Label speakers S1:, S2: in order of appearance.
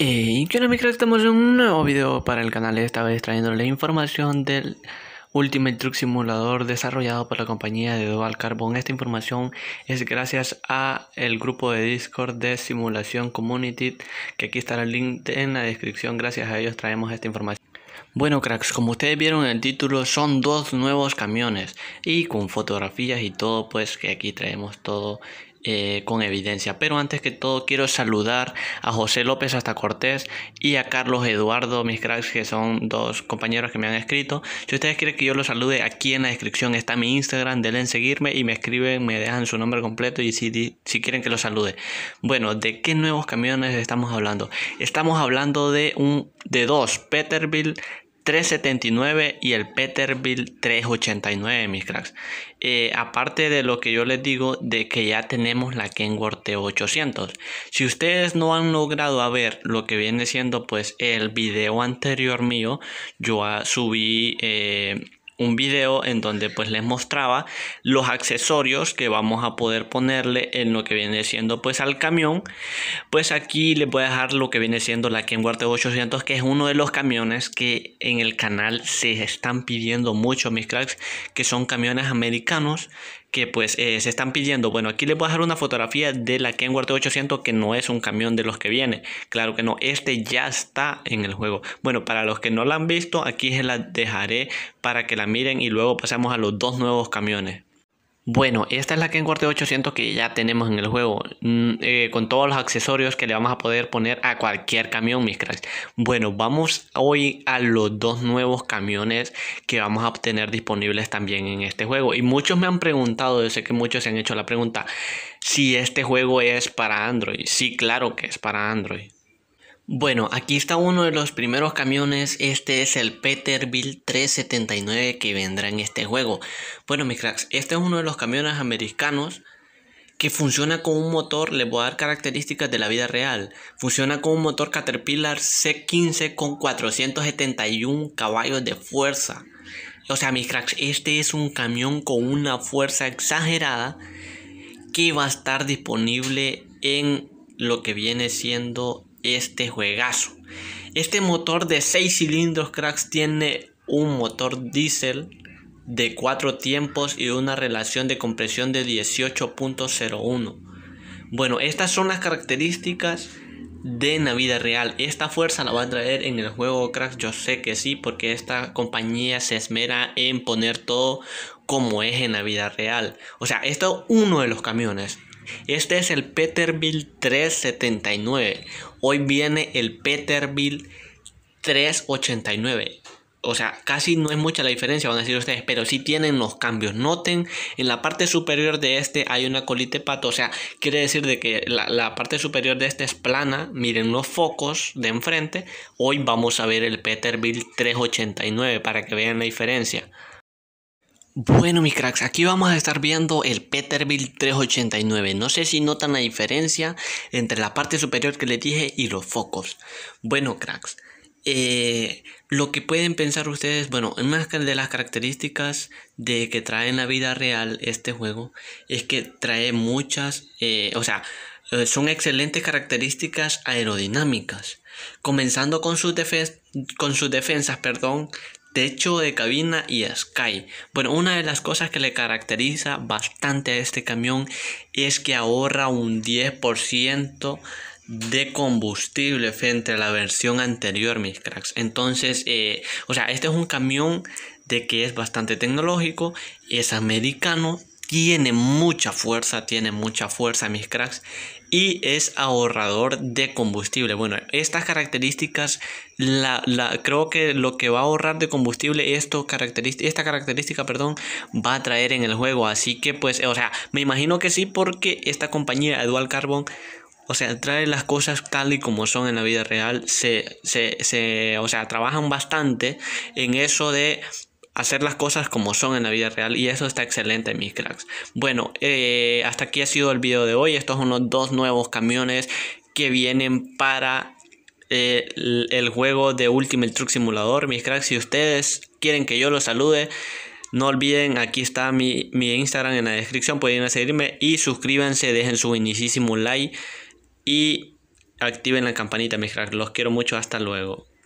S1: Eh, y que mis cracks, estamos en un nuevo video para el canal, esta vez trayendo la información del Ultimate Truck Simulador desarrollado por la compañía de Dual Carbon. Esta información es gracias a el grupo de Discord de Simulación Community, que aquí está el link en la descripción, gracias a ellos traemos esta información. Bueno cracks, como ustedes vieron en el título son dos nuevos camiones y con fotografías y todo pues que aquí traemos todo eh, con evidencia. Pero antes que todo quiero saludar a José López hasta Cortés y a Carlos Eduardo, mis cracks, que son dos compañeros que me han escrito. Si ustedes quieren que yo los salude, aquí en la descripción está mi Instagram, denle en seguirme y me escriben, me dejan su nombre completo y si, si quieren que los salude. Bueno, ¿de qué nuevos camiones estamos hablando? Estamos hablando de un de dos, Peterbilt 379 y el Peterbilt 389, mis cracks. Eh, aparte de lo que yo les digo de que ya tenemos la Kenworth T800. Si ustedes no han logrado ver lo que viene siendo pues el video anterior mío, yo ah, subí... Eh, un video en donde pues les mostraba los accesorios que vamos a poder ponerle en lo que viene siendo pues al camión pues aquí les voy a dejar lo que viene siendo la Kenworth 800 e que es uno de los camiones que en el canal se están pidiendo mucho mis cracks que son camiones americanos que pues eh, se están pidiendo. Bueno, aquí les voy a dejar una fotografía de la Kenworth 800 que no es un camión de los que viene. Claro que no, este ya está en el juego. Bueno, para los que no la han visto, aquí se la dejaré para que la miren y luego pasamos a los dos nuevos camiones. Bueno, esta es la en Corte 800 que ya tenemos en el juego, mm, eh, con todos los accesorios que le vamos a poder poner a cualquier camión, mis cracks. Bueno, vamos hoy a los dos nuevos camiones que vamos a obtener disponibles también en este juego. Y muchos me han preguntado, yo sé que muchos se han hecho la pregunta, si este juego es para Android. Sí, claro que es para Android. Bueno, aquí está uno de los primeros camiones, este es el Peterbilt 379 que vendrá en este juego. Bueno mis cracks, este es uno de los camiones americanos que funciona con un motor, les voy a dar características de la vida real. Funciona con un motor Caterpillar C15 con 471 caballos de fuerza. O sea mis cracks, este es un camión con una fuerza exagerada que va a estar disponible en lo que viene siendo este juegazo. Este motor de 6 cilindros cracks tiene un motor diésel de 4 tiempos y una relación de compresión de 18.01. Bueno, estas son las características de la vida real. Esta fuerza la va a traer en el juego cracks Yo sé que sí, porque esta compañía se esmera en poner todo como es en la vida real. O sea, esto es uno de los camiones. Este es el Peterbilt 379. Hoy viene el Peterbilt 389. O sea, casi no es mucha la diferencia, van a decir ustedes, pero sí tienen los cambios. Noten, en la parte superior de este hay una colita de pato, o sea, quiere decir de que la, la parte superior de este es plana. Miren los focos de enfrente. Hoy vamos a ver el Peterbilt 389 para que vean la diferencia. Bueno, mis cracks, aquí vamos a estar viendo el Peterbilt 389. No sé si notan la diferencia entre la parte superior que les dije y los focos. Bueno, cracks, eh, lo que pueden pensar ustedes, bueno, una de las características de que trae en la vida real este juego es que trae muchas, eh, o sea, eh, son excelentes características aerodinámicas. Comenzando con sus, con sus defensas, perdón, techo de cabina y Sky. Bueno, una de las cosas que le caracteriza bastante a este camión es que ahorra un 10% de combustible frente a la versión anterior, mis cracks. Entonces, eh, o sea, este es un camión de que es bastante tecnológico, es americano, tiene mucha fuerza, tiene mucha fuerza, mis cracks y es ahorrador de combustible. Bueno, estas características, la, creo que lo que va a ahorrar de combustible, esto esta característica, perdón, va a traer en el juego. Así que pues, o sea, me imagino que sí porque esta compañía, Dual Carbon, o sea, trae las cosas tal y como son en la vida real. Se, se, se, o sea, trabajan bastante en eso de hacer las cosas como son en la vida real y eso está excelente mis cracks. Bueno, eh, hasta aquí ha sido el video de hoy. Estos son los dos nuevos camiones que vienen para eh, el, juego de Ultimate Truck Simulador. Mis cracks, si ustedes quieren que yo los salude, no olviden, aquí está mi, Instagram en la descripción, pueden seguirme y suscríbanse, dejen su inicísimo like y activen la campanita, mis cracks. Los quiero mucho, hasta luego.